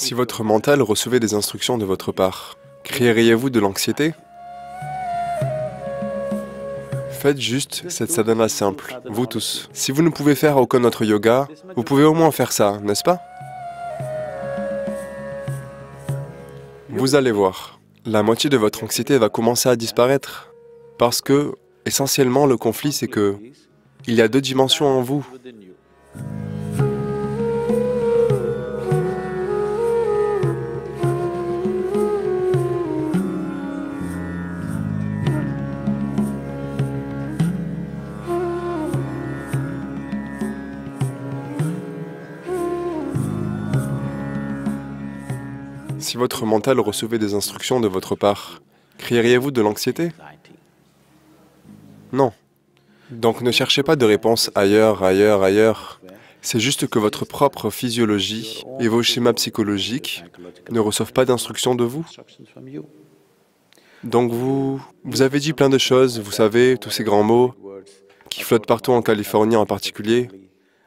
Si votre mental recevait des instructions de votre part, crieriez vous de l'anxiété Faites juste cette sadhana simple, vous tous. Si vous ne pouvez faire aucun autre yoga, vous pouvez au moins faire ça, n'est-ce pas Vous allez voir, la moitié de votre anxiété va commencer à disparaître. Parce que, essentiellement, le conflit, c'est que il y a deux dimensions en vous. Si votre mental recevait des instructions de votre part, crieriez-vous de l'anxiété Non. Donc ne cherchez pas de réponse ailleurs, ailleurs, ailleurs. C'est juste que votre propre physiologie et vos schémas psychologiques ne reçoivent pas d'instructions de vous. Donc vous, vous avez dit plein de choses, vous savez, tous ces grands mots qui flottent partout en Californie en particulier,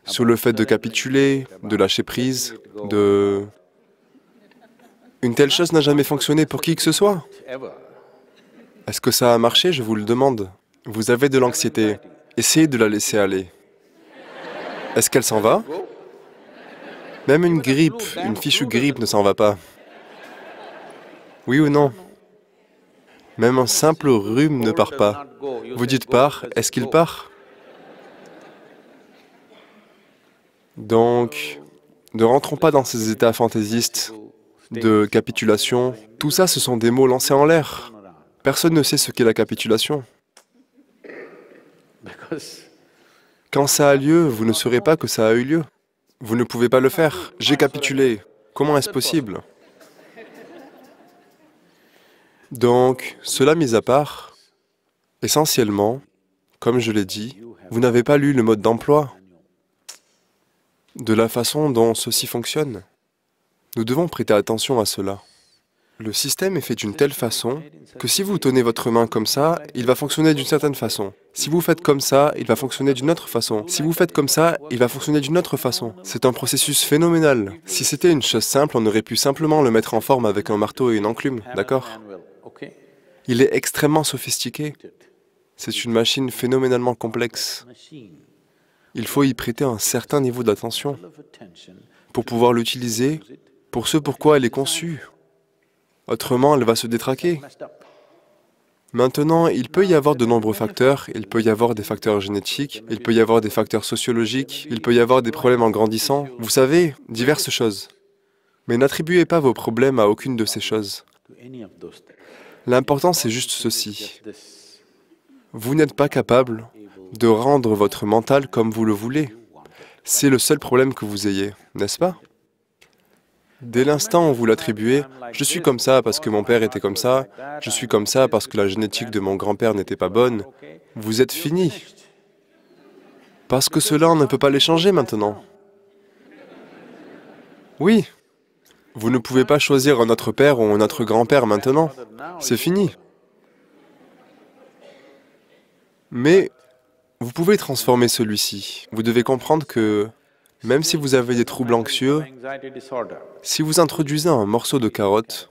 sous le fait de capituler, de lâcher prise, de une telle chose n'a jamais fonctionné pour qui que ce soit. Est-ce que ça a marché Je vous le demande. Vous avez de l'anxiété. Essayez de la laisser aller. Est-ce qu'elle s'en va Même une grippe, une fichue grippe ne s'en va pas. Oui ou non Même un simple rhume ne part pas. Vous dites part, est-ce qu'il part Donc, ne rentrons pas dans ces états fantaisistes de capitulation. Tout ça, ce sont des mots lancés en l'air. Personne ne sait ce qu'est la capitulation. Quand ça a lieu, vous ne saurez pas que ça a eu lieu. Vous ne pouvez pas le faire. J'ai capitulé. Comment est-ce possible Donc, cela mis à part, essentiellement, comme je l'ai dit, vous n'avez pas lu le mode d'emploi de la façon dont ceci fonctionne. Nous devons prêter attention à cela. Le système est fait d'une telle façon que si vous tenez votre main comme ça, il va fonctionner d'une certaine façon. Si vous faites comme ça, il va fonctionner d'une autre façon. Si vous faites comme ça, il va fonctionner d'une autre façon. C'est un processus phénoménal. Si c'était une chose simple, on aurait pu simplement le mettre en forme avec un marteau et une enclume, d'accord Il est extrêmement sophistiqué. C'est une machine phénoménalement complexe. Il faut y prêter un certain niveau d'attention pour pouvoir l'utiliser pour ce pourquoi elle est conçue. Autrement, elle va se détraquer. Maintenant, il peut y avoir de nombreux facteurs. Il peut y avoir des facteurs génétiques, il peut y avoir des facteurs sociologiques, il peut y avoir des problèmes en grandissant. Vous savez, diverses choses. Mais n'attribuez pas vos problèmes à aucune de ces choses. L'important, c'est juste ceci. Vous n'êtes pas capable de rendre votre mental comme vous le voulez. C'est le seul problème que vous ayez, n'est-ce pas Dès l'instant où vous l'attribuez, je suis comme ça parce que mon père était comme ça, je suis comme ça parce que la génétique de mon grand-père n'était pas bonne, vous êtes fini. Parce que cela, on ne peut pas les changer maintenant. Oui. Vous ne pouvez pas choisir autre père ou notre grand-père maintenant. C'est fini. Mais vous pouvez transformer celui-ci. Vous devez comprendre que même si vous avez des troubles anxieux, si vous introduisez un morceau de carotte,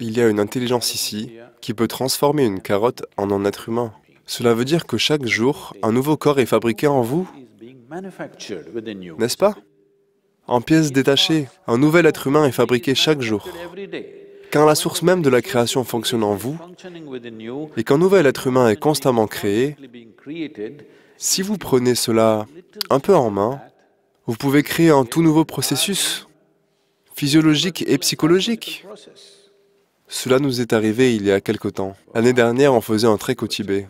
il y a une intelligence ici qui peut transformer une carotte en un être humain. Cela veut dire que chaque jour, un nouveau corps est fabriqué en vous, n'est-ce pas En pièces détachées, un nouvel être humain est fabriqué chaque jour. Quand la source même de la création fonctionne en vous, et qu'un nouvel être humain est constamment créé, si vous prenez cela un peu en main, vous pouvez créer un tout nouveau processus physiologique et psychologique. Cela nous est arrivé il y a quelque temps. L'année dernière, on faisait un trek au Tibet.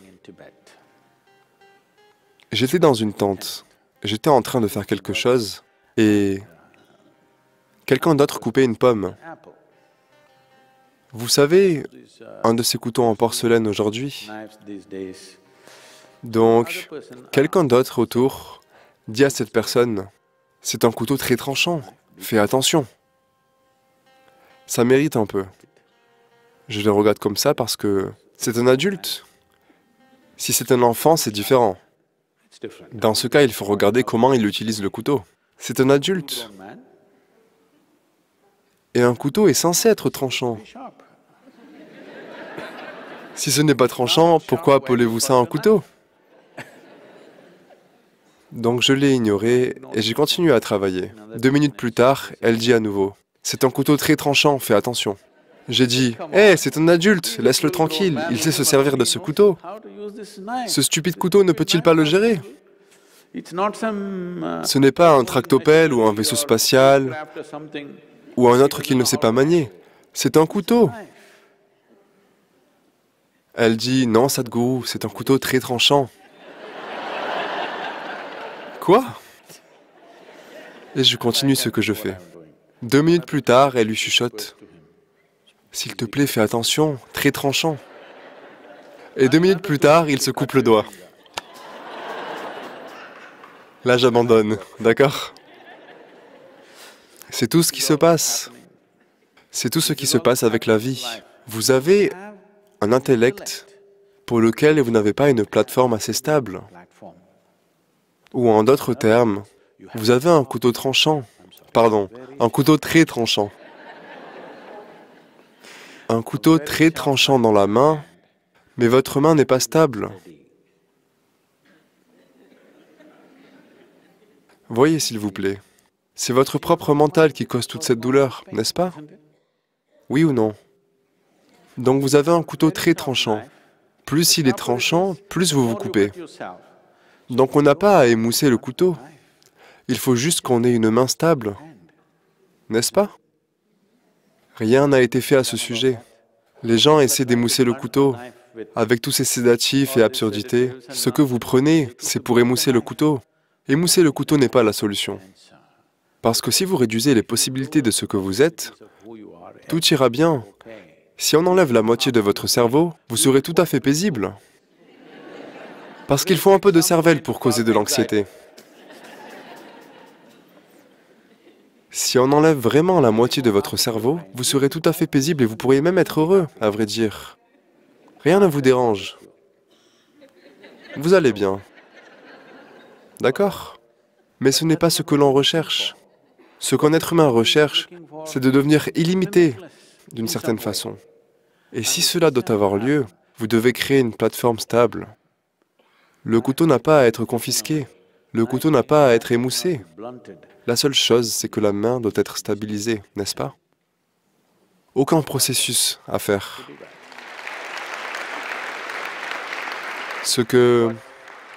J'étais dans une tente. J'étais en train de faire quelque chose et quelqu'un d'autre coupait une pomme. Vous savez, un de ces couteaux en porcelaine aujourd'hui. Donc, quelqu'un d'autre autour dit à cette personne, c'est un couteau très tranchant. Fais attention. Ça mérite un peu. Je le regarde comme ça parce que c'est un adulte. Si c'est un enfant, c'est différent. Dans ce cas, il faut regarder comment il utilise le couteau. C'est un adulte. Et un couteau est censé être tranchant. Si ce n'est pas tranchant, pourquoi appelez-vous ça un couteau donc je l'ai ignoré et j'ai continué à travailler. Deux minutes plus tard, elle dit à nouveau, c'est un couteau très tranchant, fais attention. J'ai dit, hé, eh, c'est un adulte, laisse-le tranquille, il sait se servir de ce couteau. Ce stupide couteau ne peut-il pas le gérer Ce n'est pas un tractopelle ou un vaisseau spatial ou un autre qu'il ne sait pas manier. C'est un couteau. Elle dit, non, Sadhguru, c'est un couteau très tranchant. Quoi Et je continue ce que je fais. Deux minutes plus tard, elle lui chuchote. S'il te plaît, fais attention, très tranchant. Et deux minutes plus tard, il se coupe le doigt. Là, j'abandonne, d'accord C'est tout ce qui se passe. C'est tout ce qui se passe avec la vie. Vous avez un intellect pour lequel vous n'avez pas une plateforme assez stable. Ou en d'autres termes, vous avez un couteau tranchant. Pardon, un couteau très tranchant. Un couteau très tranchant dans la main, mais votre main n'est pas stable. Voyez, s'il vous plaît. C'est votre propre mental qui cause toute cette douleur, n'est-ce pas Oui ou non Donc vous avez un couteau très tranchant. Plus il est tranchant, plus vous vous coupez. Donc on n'a pas à émousser le couteau. Il faut juste qu'on ait une main stable, n'est-ce pas Rien n'a été fait à ce sujet. Les gens essaient d'émousser le couteau. Avec tous ces sédatifs et absurdités, ce que vous prenez, c'est pour émousser le couteau. Émousser le couteau n'est pas la solution. Parce que si vous réduisez les possibilités de ce que vous êtes, tout ira bien. Si on enlève la moitié de votre cerveau, vous serez tout à fait paisible. Parce qu'il faut un peu de cervelle pour causer de l'anxiété. Si on enlève vraiment la moitié de votre cerveau, vous serez tout à fait paisible et vous pourriez même être heureux, à vrai dire. Rien ne vous dérange. Vous allez bien. D'accord Mais ce n'est pas ce que l'on recherche. Ce qu'un être humain recherche, c'est de devenir illimité, d'une certaine façon. Et si cela doit avoir lieu, vous devez créer une plateforme stable. Le couteau n'a pas à être confisqué. Le couteau n'a pas à être émoussé. La seule chose, c'est que la main doit être stabilisée, n'est-ce pas Aucun processus à faire. Ce que,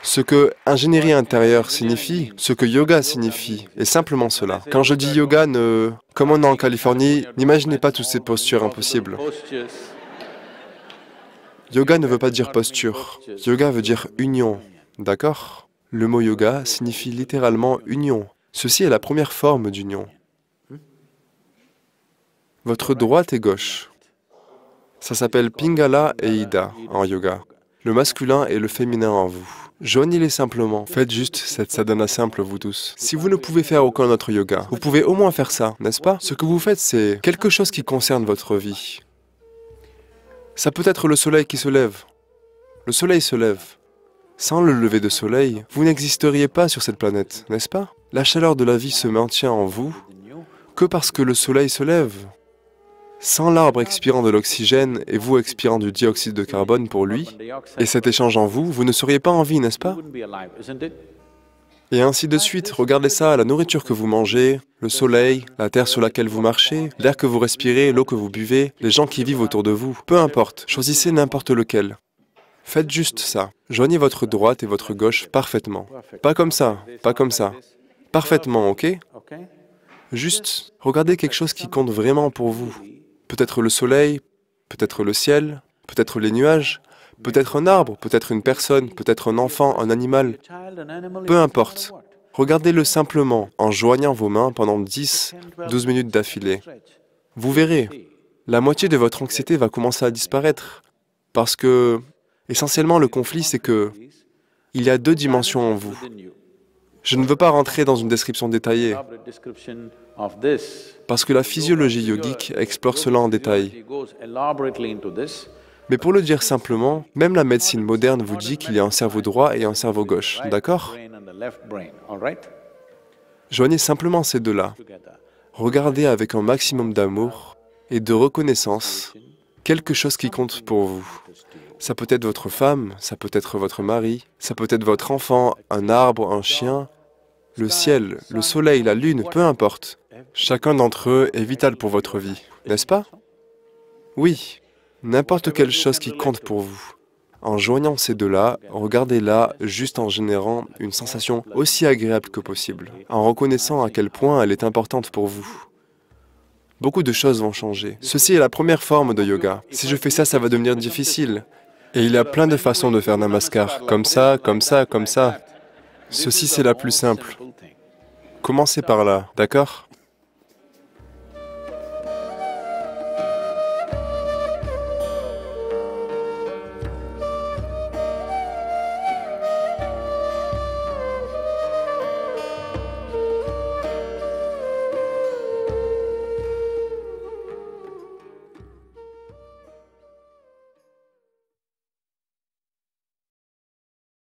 ce que ingénierie intérieure signifie, ce que yoga signifie, est simplement cela. Quand je dis yoga, ne, comme on est en Californie, n'imaginez pas toutes ces postures impossibles. Yoga ne veut pas dire posture. Yoga veut dire union. D'accord Le mot yoga signifie littéralement union. Ceci est la première forme d'union. Votre droite et gauche. Ça s'appelle Pingala et Ida en yoga. Le masculin et le féminin en vous. Joignez-les simplement. Faites juste cette sadhana simple, vous tous. Si vous ne pouvez faire aucun autre yoga, vous pouvez au moins faire ça, n'est-ce pas Ce que vous faites, c'est quelque chose qui concerne votre vie. Ça peut être le soleil qui se lève. Le soleil se lève. Sans le lever de soleil, vous n'existeriez pas sur cette planète, n'est-ce pas La chaleur de la vie se maintient en vous que parce que le soleil se lève. Sans l'arbre expirant de l'oxygène et vous expirant du dioxyde de carbone pour lui, et cet échange en vous, vous ne seriez pas en vie, n'est-ce pas et ainsi de suite, regardez ça, la nourriture que vous mangez, le soleil, la terre sur laquelle vous marchez, l'air que vous respirez, l'eau que vous buvez, les gens qui vivent autour de vous, peu importe, choisissez n'importe lequel. Faites juste ça. Joignez votre droite et votre gauche parfaitement. Pas comme ça, pas comme ça. Parfaitement, ok Juste, regardez quelque chose qui compte vraiment pour vous. Peut-être le soleil, peut-être le ciel, peut-être les nuages, peut-être un arbre, peut-être une personne, peut-être un enfant, un animal, peu importe. Regardez-le simplement en joignant vos mains pendant 10, 12 minutes d'affilée. Vous verrez, la moitié de votre anxiété va commencer à disparaître. Parce que, essentiellement, le conflit, c'est que il y a deux dimensions en vous. Je ne veux pas rentrer dans une description détaillée, parce que la physiologie yogique explore cela en détail. Mais pour le dire simplement, même la médecine moderne vous dit qu'il y a un cerveau droit et un cerveau gauche, d'accord Joignez simplement ces deux-là. Regardez avec un maximum d'amour et de reconnaissance quelque chose qui compte pour vous. Ça peut être votre femme, ça peut être votre mari, ça peut être votre enfant, un arbre, un chien, le ciel, le soleil, la lune, peu importe. Chacun d'entre eux est vital pour votre vie, n'est-ce pas Oui, n'importe quelle chose qui compte pour vous. En joignant ces deux-là, regardez-la juste en générant une sensation aussi agréable que possible, en reconnaissant à quel point elle est importante pour vous. Beaucoup de choses vont changer. Ceci est la première forme de yoga. Si je fais ça, ça va devenir difficile. Et il y a plein de façons de faire namaskar, comme ça, comme ça, comme ça. Ceci, c'est la plus simple. Commencez par là, d'accord